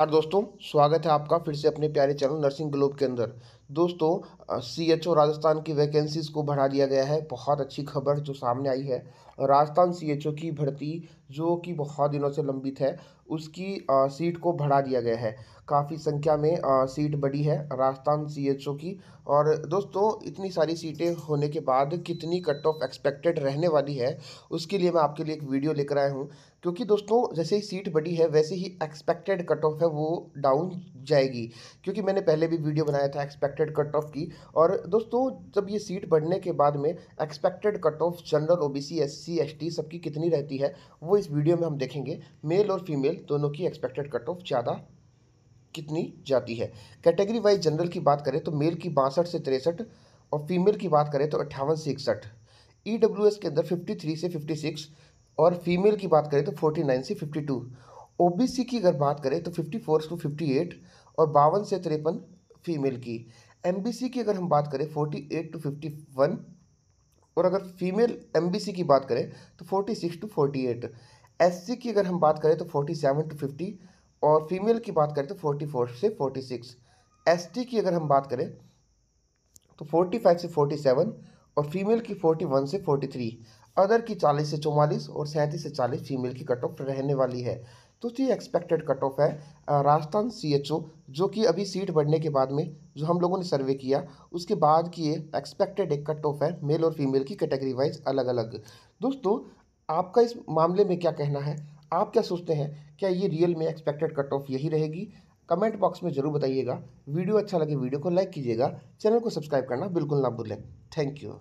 और दोस्तों स्वागत है आपका फिर से अपने प्यारे चैनल नर्सिंग ग्लोब के अंदर दोस्तों सी एच ओ राजस्थान की वैकेंसीज़ को बढ़ा दिया गया है बहुत अच्छी खबर जो सामने आई है राजस्थान सी एच ओ की भर्ती जो कि बहुत दिनों से लंबित है उसकी सीट को बढ़ा दिया गया है काफ़ी संख्या में सीट बड़ी है राजस्थान सीएचओ की और दोस्तों इतनी सारी सीटें होने के बाद कितनी कट ऑफ एक्सपेक्टेड रहने वाली है उसके लिए मैं आपके लिए एक वीडियो लेकर आया हूँ क्योंकि दोस्तों जैसे ही सीट बड़ी है वैसे ही एक्सपेक्टेड कट ऑफ है वो डाउन जाएगी क्योंकि मैंने पहले भी वीडियो बनाया था एक्सपेक्टेड कट ऑफ की और दोस्तों जब ये सीट बढ़ने के बाद में expected cut off general O B C S C S T सबकी कितनी रहती है वो इस वीडियो में हम देखेंगे मेल और फीमेल दोनों की एक्सपेक्टेड कट ऑफ ज़्यादा कितनी जाती है कैटेगरी वाइज जनरल की बात करें तो मेल की बासठ से तिरसठ और फीमेल की बात करें तो अट्ठावन से इकसठ ई e के अंदर 53 से 56 और फीमेल की बात करें तो 49 से ओबीसी की अगर बात करें तो 54 टू एट और बावन से तिरपन फीमेल की एमबीसी की अगर हम बात करें 48 टू वन और अगर फीमेल एमबीसी की बात करें तो 46 टू एस सी की अगर हम बात करें तो 47 टू फिफ्टी और फीमेल की बात करें तो 44 से 46 टी की अगर हम बात करें तो 45 से 47 और फीमेल की 41 से 43 अदर की 40 से चौवालीस और सैंतीस से 40 फीमेल की कट ऑफ रहने वाली है दूसरी एक्सपेक्टेड कट ऑफ है राजस्थान ओ जो कि अभी सीट बढ़ने के बाद में जो हम लोगों ने सर्वे किया उसके बाद की एक्सपेक्टेड एक कट ऑफ है मेल और फीमेल की कैटेगरी वाइज अलग अलग दोस्तों आपका इस मामले में क्या कहना है आप क्या सोचते हैं क्या ये रियल में एक्सपेक्टेड कट ऑफ यही रहेगी कमेंट बॉक्स में ज़रूर बताइएगा वीडियो अच्छा लगे वीडियो को लाइक कीजिएगा चैनल को सब्सक्राइब करना बिल्कुल ना भूलें थैंक यू